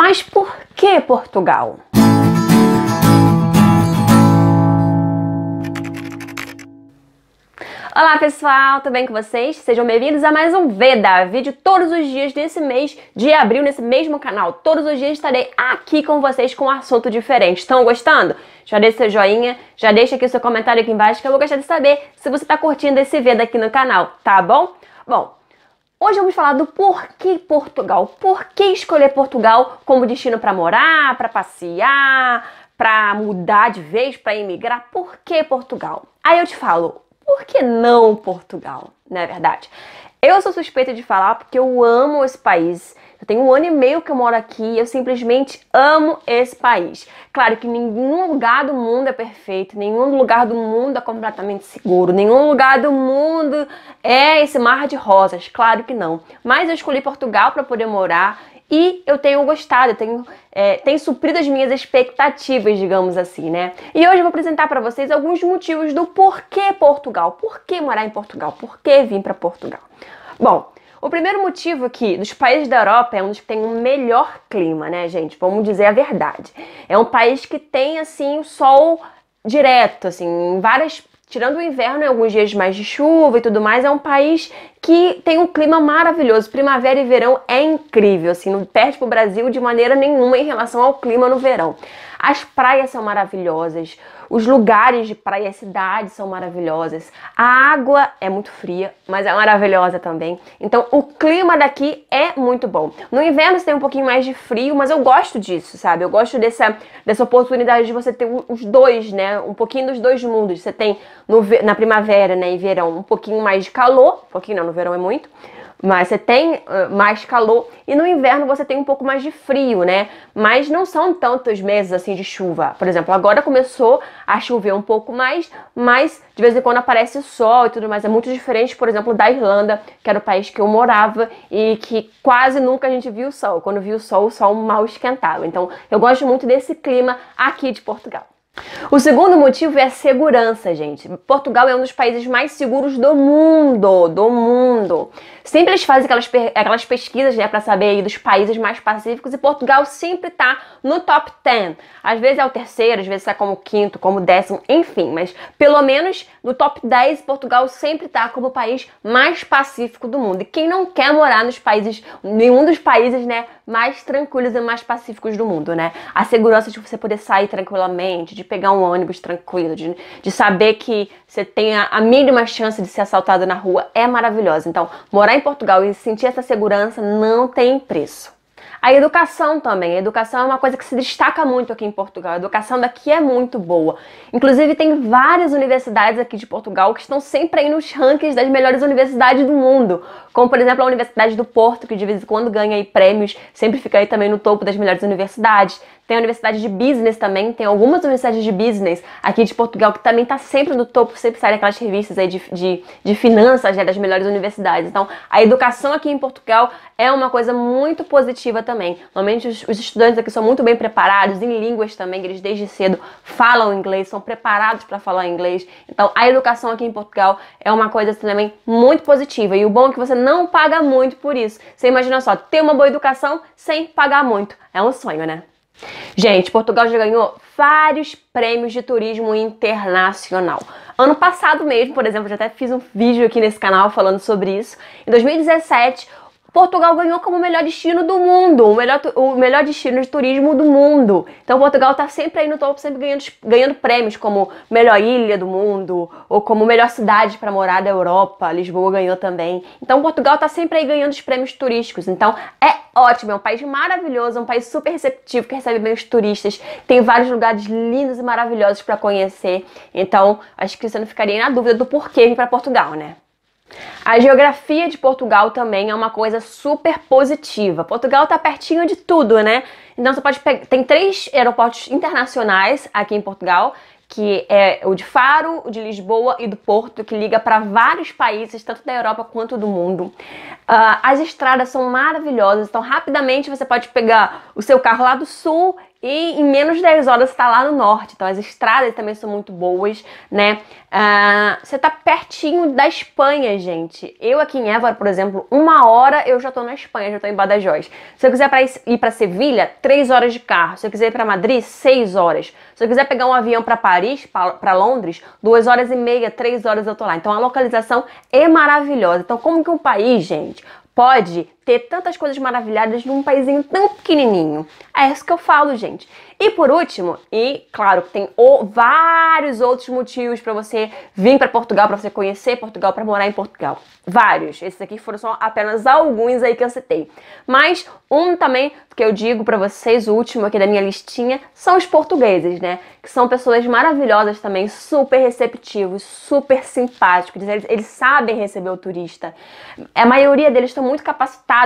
Mas por que Portugal? Olá pessoal, tudo bem com vocês? Sejam bem-vindos a mais um Veda, vídeo todos os dias desse mês de abril nesse mesmo canal. Todos os dias estarei aqui com vocês com um assunto diferente. Estão gostando? Já deixa seu joinha, já deixa aqui o seu comentário aqui embaixo que eu vou gostar de saber se você está curtindo esse Veda aqui no canal, tá bom? Bom, Hoje vamos falar do porquê Portugal. Por que escolher Portugal como destino para morar, para passear, para mudar de vez, para emigrar? Por que Portugal? Aí eu te falo, por que não Portugal? Não é verdade? Eu sou suspeita de falar porque eu amo esse país. Eu tenho um ano e meio que eu moro aqui e eu simplesmente amo esse país. Claro que nenhum lugar do mundo é perfeito, nenhum lugar do mundo é completamente seguro, nenhum lugar do mundo é esse mar de rosas, claro que não. Mas eu escolhi Portugal para poder morar e eu tenho gostado, eu tenho, é, tem suprido as minhas expectativas, digamos assim, né? E hoje eu vou apresentar para vocês alguns motivos do porquê Portugal, por que morar em Portugal, por que vir para Portugal. Bom, o primeiro motivo é que dos países da Europa é um dos que tem um melhor clima, né, gente? Vamos dizer a verdade. É um país que tem assim o sol direto, assim, várias tirando o inverno e alguns dias mais de chuva e tudo mais, é um país que tem um clima maravilhoso. Primavera e verão é incrível, assim, não perde pro Brasil de maneira nenhuma em relação ao clima no verão. As praias são maravilhosas, os lugares de praia, as cidades são maravilhosas. A água é muito fria, mas é maravilhosa também. Então o clima daqui é muito bom. No inverno você tem um pouquinho mais de frio, mas eu gosto disso, sabe? Eu gosto dessa, dessa oportunidade de você ter os dois, né? Um pouquinho dos dois mundos. Você tem no, na primavera né, e verão um pouquinho mais de calor, um pouquinho não, no verão é muito mas você tem ah, mais calor e no inverno você tem um pouco mais de frio, né? Mas não são tantos meses assim de chuva. Por exemplo, agora começou a chover um pouco mais, mas de vez em quando aparece sol e tudo mais. É muito diferente, por exemplo, da Irlanda, que era o país que eu morava e que quase nunca a gente viu sol. Quando viu o sol, o sol mal esquentava. Então, eu gosto muito desse clima aqui de Portugal. O segundo motivo é a segurança, gente. Portugal é um dos países mais seguros do mundo, do mundo. Sempre eles fazem aquelas, aquelas pesquisas, né, para saber aí dos países mais pacíficos e Portugal sempre tá no top 10. Às vezes é o terceiro, às vezes tá como quinto, como décimo, enfim, mas pelo menos no top 10 Portugal sempre tá como o país mais pacífico do mundo. E quem não quer morar nos países, nenhum dos países, né, mais tranquilos e mais pacíficos do mundo, né? A segurança de você poder sair tranquilamente, de pegar um ônibus tranquilo, de, de saber que você tem a, a mínima chance de ser assaltado na rua é maravilhosa. Então, morar em Portugal e sentir essa segurança não tem preço. A educação também. A educação é uma coisa que se destaca muito aqui em Portugal. A educação daqui é muito boa. Inclusive, tem várias universidades aqui de Portugal que estão sempre aí nos rankings das melhores universidades do mundo. Como, por exemplo, a Universidade do Porto, que de vez em quando ganha aí prêmios, sempre fica aí também no topo das melhores universidades. Tem a Universidade de Business também, tem algumas universidades de business aqui de Portugal que também está sempre no topo, sempre sai aquelas revistas aí de, de, de finanças né, das melhores universidades. Então, a educação aqui em Portugal é uma coisa muito positiva também. Normalmente os, os, estudantes aqui são muito bem preparados em línguas também, eles desde cedo falam inglês, são preparados para falar inglês. Então a educação aqui em Portugal é uma coisa assim, também muito positiva. E o bom é que você não paga muito por isso. Você imagina só, ter uma boa educação sem pagar muito. É um sonho, né? Gente, Portugal já ganhou vários prêmios de turismo internacional. Ano passado mesmo, por exemplo, já até fiz um vídeo aqui nesse canal falando sobre isso. Em 2017, Portugal ganhou como o melhor destino do mundo, o melhor, o melhor destino de turismo do mundo. Então Portugal está sempre aí no topo, sempre ganhando, ganhando prêmios como melhor ilha do mundo ou como melhor cidade para morar da Europa. Lisboa ganhou também. Então Portugal está sempre aí ganhando os prêmios turísticos. Então é ótimo, é um país maravilhoso, é um país super receptivo que recebe bem os turistas. Tem vários lugares lindos e maravilhosos para conhecer. Então acho que você não ficaria na dúvida do porquê vir para Portugal, né? A geografia de Portugal também é uma coisa super positiva. Portugal está pertinho de tudo, né? Então você pode pegar. Tem três aeroportos internacionais aqui em Portugal, que é o de Faro, o de Lisboa e do Porto, que liga para vários países, tanto da Europa quanto do mundo. Uh, as estradas são maravilhosas, então rapidamente você pode pegar o seu carro lá do sul e em menos de 10 horas está lá no norte, então as estradas também são muito boas, né? Ah, você está pertinho da Espanha, gente. Eu aqui em Évora, por exemplo, uma hora eu já estou na Espanha, já estou em Badajoz. Se eu quiser pra ir para Sevilha, 3 horas de carro. Se eu quiser ir para Madrid, 6 horas. Se eu quiser pegar um avião para Paris, para Londres, 2 horas e meia, 3 horas eu estou lá. Então a localização é maravilhosa. Então como que um país, gente, pode ter tantas coisas maravilhadas num paizinho tão pequenininho. É isso que eu falo, gente. E por último, e claro que tem o, vários outros motivos para você vir para Portugal, para você conhecer Portugal, para morar em Portugal. Vários. Esses aqui foram só apenas alguns aí que eu citei. Mas um também que eu digo para vocês, o último aqui da minha listinha, são os portugueses, né? Que são pessoas maravilhosas também, super receptivos, super simpáticos. Eles, eles sabem receber o turista. A maioria deles estão muito capacitados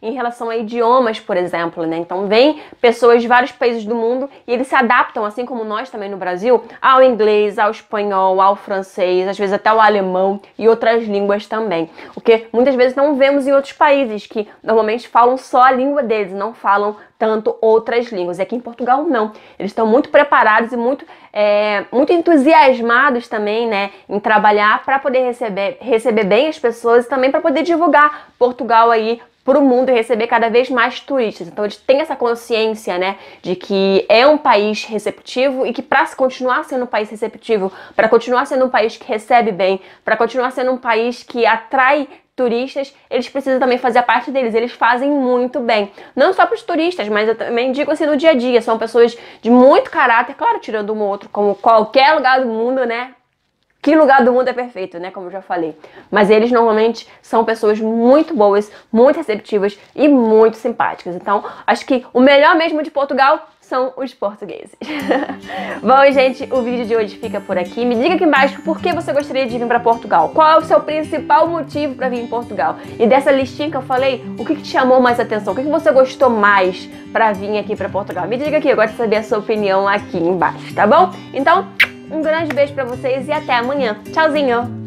em relação a idiomas, por exemplo, né? Então vem pessoas de vários países do mundo e eles se adaptam, assim como nós também no Brasil, ao inglês, ao espanhol, ao francês, às vezes até ao alemão e outras línguas também. O que muitas vezes não vemos em outros países que normalmente falam só a língua deles, não falam tanto outras línguas. E aqui em Portugal, não. Eles estão muito preparados e muito, é, muito entusiasmados também, né, em trabalhar para poder receber, receber bem as pessoas e também para poder divulgar Portugal aí para o mundo e receber cada vez mais turistas. Então eles têm essa consciência, né, de que é um país receptivo e que para continuar sendo um país receptivo, para continuar sendo um país que recebe bem, para continuar sendo um país que atrai turistas, eles precisam também fazer a parte deles. Eles fazem muito bem. Não só para os turistas, mas eu também digo assim no dia a dia. São pessoas de muito caráter, claro, tirando um ou outro, como qualquer lugar do mundo, né? Que lugar do mundo é perfeito, né? Como eu já falei. Mas eles normalmente são pessoas muito boas, muito receptivas e muito simpáticas. Então, acho que o melhor mesmo de Portugal são os portugueses. Bom, gente, o vídeo de hoje fica por aqui. Me diga aqui embaixo por que você gostaria de vir para Portugal. Qual é o seu principal motivo para vir em Portugal? E dessa listinha que eu falei, o que, que te chamou mais atenção? O que, que você gostou mais para vir aqui para Portugal? Me diga aqui, eu gosto de saber a sua opinião aqui embaixo, tá bom? Então, um grande beijo para vocês e até amanhã. Tchauzinho!